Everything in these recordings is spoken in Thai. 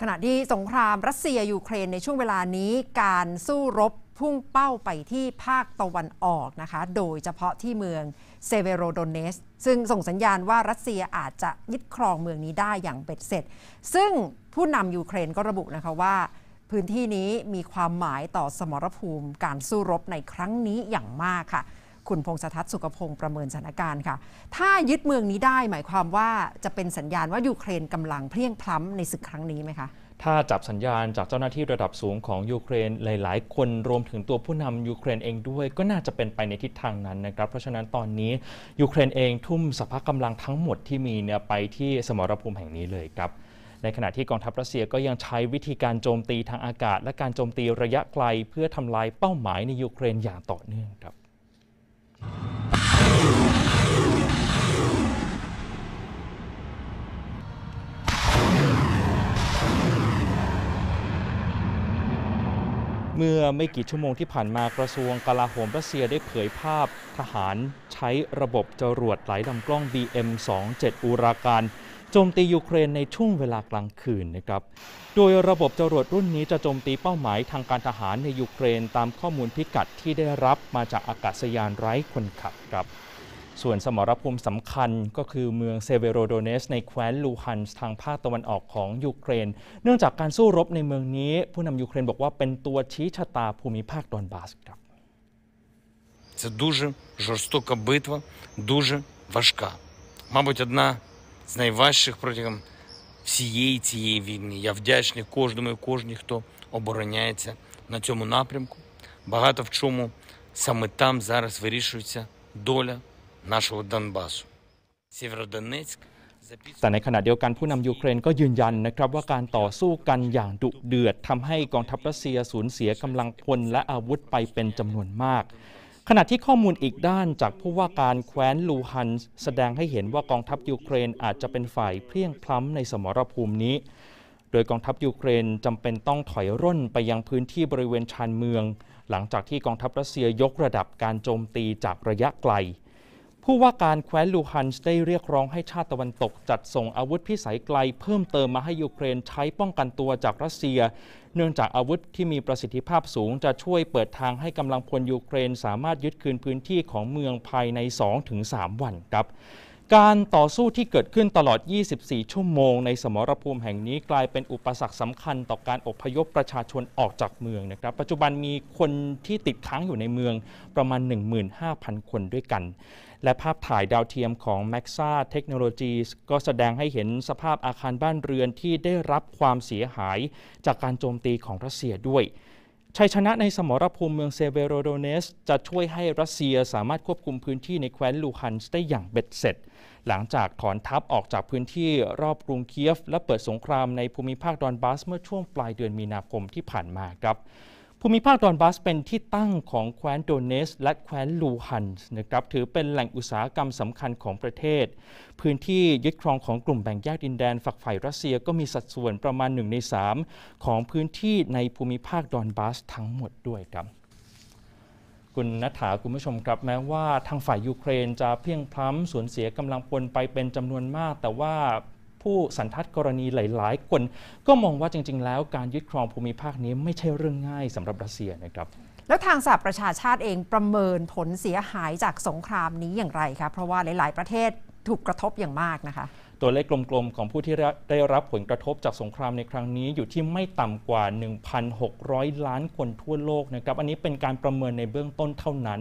ขณะที่สงครามรัสเซียยูเครนในช่วงเวลานี้การสู้รบพุ่งเป้าไปที่ภาคตะวันออกนะคะโดยเฉพาะที่เมืองเซเวโรโดเนสซึ่งส่งสัญญาณว่ารัสเซียอาจจะยึดครองเมืองนี้ได้อย่างเป็ดเสร็จ ซึ่งผู้นำยูเครนก็ระบุนะคะว่า พื้นที่นี้มีความหมายต่อสมรภูมิการสู้รบในครั้งนี้อย่างมากค่ะคุณพง์ทัศน์สุกพงศ์ประเมินสถานการณ์ค่ะ ถ้ายึดเมืองนี้ได้หมายความว่าจะเป็นสัญญาณว่า ยูเครนกำลังเพลียงพล้ำในศึกครั้งนี้ไหมคะ ถ้าจับสัญญาณจากเจ้าหน้าที่ระดับสูงของยูเครนหลาย ๆ คนรวมถึงตัวผู้นำยูเครนเองด้วยก็น่าจะเป็นไปในทิศทางนั้นนะครับ เพราะฉะนั้นตอนนี้ยูเครนเองทุ่มสภาพกำลังทั้งหมดที่มีเนี่ยไปที่สมรภูมิแห่งนี้เลยครับ ในขณะที่กองทัพรัสเซียก็ยังใช้วิธีการโจมตีทางอากาศ และการโจมตีระยะไกลเพื่อทำลายเป้าหมายในยูเครนอย่างต่อเนื่องครับเมื่อไม่กี่ชั่วโมงที่ผ่านมากระทรวงกลาโหมรัสเซียได้เผยภาพทหารใช้ระบบจรวดหลายลำกล้อง BM 2 7อูราการโจมตียูเครนในช่วงเวลากลางคืนนะครับ โดยระบบจรวดรุ่นนี้จะโจมตีเป้าหมายทางการทหารในยูเครน ตามข้อมูลพิกัดที่ได้รับมาจากอากาศยานไร้คนขับครับ ส่วนสมรภูมิสำคัญก็คือเมืองเซเวโรโดเนส ในแคว้นลูฮันส์ทางภาคตะวันออกของยูเครน เนื่องจากการสู้รบในเมืองนี้ผู้นำยูเครนบอกว่าเป็นตัวชี้ชะตาภูมิภาคดอนบาสครับจะ дуже ж о р с т о บ а б и т ดูจะว е в а า к а Мабуть, о д н า з найважчих протягом всієї цієї війни. Я вдячний кожному і кожній, хто обороняється на цьому напрямку. Багато в чому саме там зараз вирішується доля нашого Донбасу. Сєвєродонецьк แต่ในขณะเดียวกันผู้นํายูเครนก็ยืนยันนะครับว่าการต่อสู้กันอย่างดุเดือดทําให้กองทัพรัสเซียสูญเสียกําลังพลและอาวุธไปเป็นจํานวนมากขณะที่ข้อมูลอีกด้านจากผู้ว่าการแคว้นลูฮันส์แสดงให้เห็นว่ากองทัพยูเครนอาจจะเป็นฝ่ายเพียงพล้ำในสมรภูมินี้ โดยกองทัพยูเครนจำเป็นต้องถอยร่นไปยังพื้นที่บริเวณชานเมือง หลังจากที่กองทัพรัสเซียยกระดับการโจมตีจากระยะไกลผู้ว่าการแคว้นลูฮันส์ได้เรียกร้องให้ชาติตะวันตก จัดส่งอาวุธพิสัยไกล เพิ่มเติมมาให้ยูเครนใช้ป้องกันตัวจากรัสเซีย เนื่องจากอาวุธที่มีประสิทธิภาพสูง จะช่วยเปิดทางให้กำลังพลยูเครน สามารถยึดคืนพื้นที่ของเมืองภายใน 2-3 วันครับการต่อสู้ที่เกิดขึ้นตลอด 24 ชั่วโมงใน สมรภูมิแห่งนี้กลายเป็นอุปสรรคสำคัญต่อการอพยพประชาชนออกจากเมืองนะครับปัจจุบันมีคนที่ติดค้างอยู่ในเมืองประมาณ15,000คนด้วยกันและภาพถ่ายดาวเทียมของ Maxa Technologies ก็แสดงให้เห็นสภาพอาคารบ้านเรือนที่ได้รับความเสียหายจากการโจมตีของรัสเซียด้วย ชัยชนะในสมรภูมิเมืองเซเวโรโดเนสจะช่วยให้รัสเซียสามารถควบคุมพื้นที่ในแคว้นลูฮันส์ได้อย่างเบ็ดเสร็จ หลังจากถอนทัพออกจากพื้นที่รอบกรุงเคียฟ และเปิดสงครามในภูมิภาคดอนบาสเมื่อช่วงปลายเดือนมีนาคมที่ผ่านมาครับภูมิภาคดอนบัสเป็นที่ตั้งของแคว้นโดเนสและแคว้นลูฮันส์นะครับถือเป็นแหล่งอุตสาหกรรมสำคัญของประเทศ พื้นที่ยึดครองของกลุ่มแบ่งแยกดินแดนฝักใฝ่รัสเซีย ก็มีสัดส่วนประมาณ 1 ใน 3 ของพื้นที่ในภูมิภาคดอนบัสทั้งหมดด้วยครับคุณนัฐาคุณผู้ชมครับแม้ว่าทางฝ่ายยูเครนจะเพียงพล้ำสูญเสียกำลังพลไปเป็นจำนวนมากแต่ว่าผู้สันทัดกรณีหลาย ๆ คน ก็มองว่าจริง ๆ แล้วการยึดครองภูมิภาคนี้ไม่ใช่เรื่องง่ายสำหรับรัสเซียนะครับ แล้วทางสหประชาชาติเองประเมินผลเสียหายจากสงครามนี้อย่างไรคะเพราะว่าหลาย ๆ ประเทศถูกกระทบอย่างมากนะคะตัวเลขกลมๆของผู้ที่ได้รับผลกระทบจากสงครามในครั้งนี้ อยู่ที่ไม่ต่ำกว่า 1,600 ล้านคนทั่วโลกนะครับอันนี้เป็นการประเมินในเบื้องต้นเท่านั้น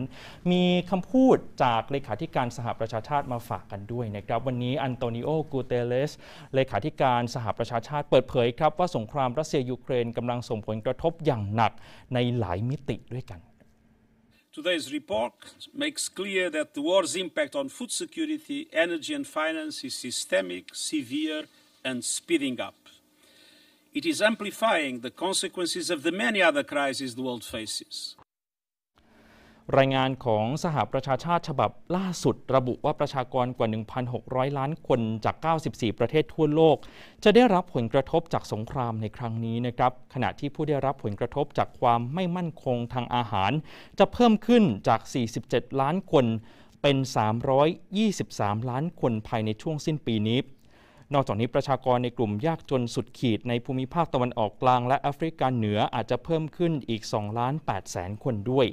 มีคำพูดจากเลขาธิการสหประชาชาติมาฝากกันด้วยนะครับวันนี้อันโตนิโอ กูเตเลสเลขาธิการสหประชาชาติเปิดเผยครับว่าสงครามรัสเซียยูเครนกำลังส่งผลกระทบอย่างหนักในหลายมิติด้วยกัน Today's report makes clear that the war's impact on food security, energy and finance is systemic, severe and speeding up. It is amplifying the consequences of the many other crises the world faces. รายงานของสหประชาชาติฉบับล่าสุดระบุว่าประชากรกว่า 1,600 ล้านคนจาก 94 ประเทศทั่วโลกจะได้รับผลกระทบจากสงครามในครั้งนี้นะครับขณะที่ผู้ได้รับผลกระทบจากความไม่มั่นคงทางอาหารจะเพิ่มขึ้นจาก 47 ล้านคน เป็น 323 ล้านคนภายในช่วงสิ้นปีนี้ นอกจากนี้ประชากรในกลุ่มยากจนสุดขีดในภูมิภาคตะวันออกกลางและแอฟริกาเหนืออาจจะเพิ่มขึ้นอีก2ล้าน8แสนคนด้วย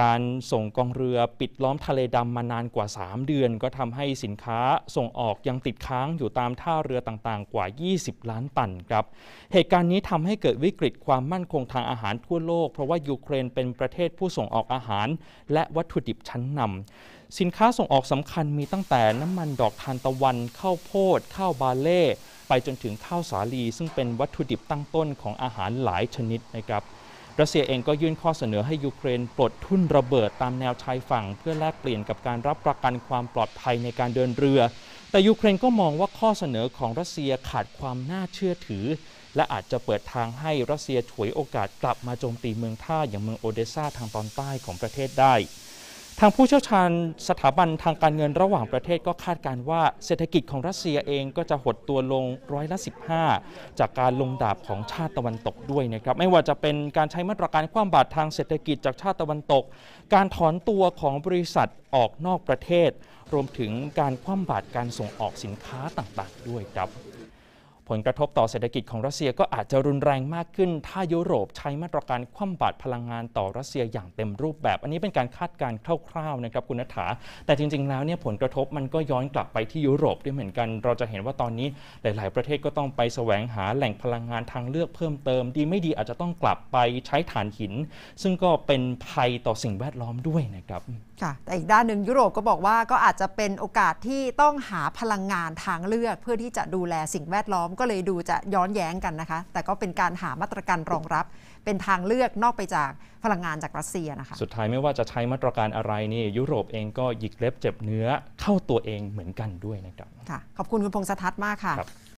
การส่งกองเรือปิดล้อมทะเลดำมานานกว่า 3 เดือน ก็ทำให้สินค้าส่งออกยังติดค้างอยู่ตามท่าเรือต่างๆกว่า 20 ล้านตันครับ เหตุการณ์นี้ทำให้เกิดวิกฤตความมั่นคงทางอาหารทั่วโลก เพราะว่ายูเครนเป็นประเทศผู้ส่งออกอาหาร และวัตถุดิบชั้นนำสินค้าส่งออกสำคัญมีตั้งแต่น้ำมันดอกทานตะวันข้าวโพดข้าวบาเล่ไปจนถึงข้าวสาลี ซึ่งเป็นวัตถุดิบตั้งต้นของอาหารหลายชนิดนะครับรัสเซียเองก็ยื่นข้อเสนอให้ยูเครนปลดทุ่นระเบิดตามแนวชายฝั่งเพื่อแลกเปลี่ยนกับการรับประกันความปลอดภัยในการเดินเรือ แต่ยูเครนก็มองว่าข้อเสนอของรัสเซียขาดความน่าเชื่อถือ และอาจจะเปิดทางให้รัสเซียฉวยโอกาสกลับมาโจมตีเมืองท่าอย่างเมืองโอเดซ่าทางตอนใต้ของประเทศได้ทางผู้เชี่ยวชาญสถาบันทางการเงินระหว่างประเทศก็คาดการว่า เศรษฐกิจของรัสเซียเองก็จะหดตัวลงร้อยละ 15 จากการลงดาบของชาติตะวันตกด้วยนะครับ ไม่ว่าจะเป็นการใช้มาตรการคว่ำบาตรทางเศรษฐกิจจากชาติตะวันตก การถอนตัวของบริษัทออกนอกประเทศ รวมถึงการคว่ำบาตรการส่งออกสินค้าต่างๆด้วยครับผลกระทบต่อเศรษฐกิจของรัสเซียก็อาจจะรุนแรงมากขึ้น ถ้ายุโรปใช้มาตรการคว่ำบาตรพลังงานต่อรัสเซียอย่างเต็มรูปแบบ อันนี้เป็นการคาดการณ์คร่าวๆนะครับคุณนัฐา แต่จริงๆ แล้วเนี่ยผลกระทบมันก็ย้อนกลับไปที่ยุโรปด้วยเหมือนกันเราจะเห็นว่าตอนนี้หลายๆประเทศก็ต้องไปแสวงหาแหล่งพลังงานทางเลือกเพิ่มเติมดีไม่ดีอาจจะต้องกลับไปใช้ถ่านหิน ซึ่งก็เป็นภัยต่อสิ่งแวดล้อมด้วยนะครับค่ะแต่อีกด้านหนึ่งยุโรปก็บอกว่า ก็อาจจะเป็นโอกาสที่ต้องหาพลังงานทางเลือก เพื่อที่จะดูแลสิ่งแวดล้อมก็เลยดูจะย้อนแย้งกันนะคะ แต่ก็เป็นการหามาตรการรองรับ เป็นทางเลือกนอกไปจากพลังงานจากรัสเซียนะคะ สุดท้ายไม่ว่าจะใช้มาตรการอะไรนี่ ยุโรปเองก็หยิกเล็บเจ็บเนื้อเข้าตัวเองเหมือนกันด้วยนะครับ ค่ะ ขอบคุณคุณพงษ์สัทน์มากค่ะ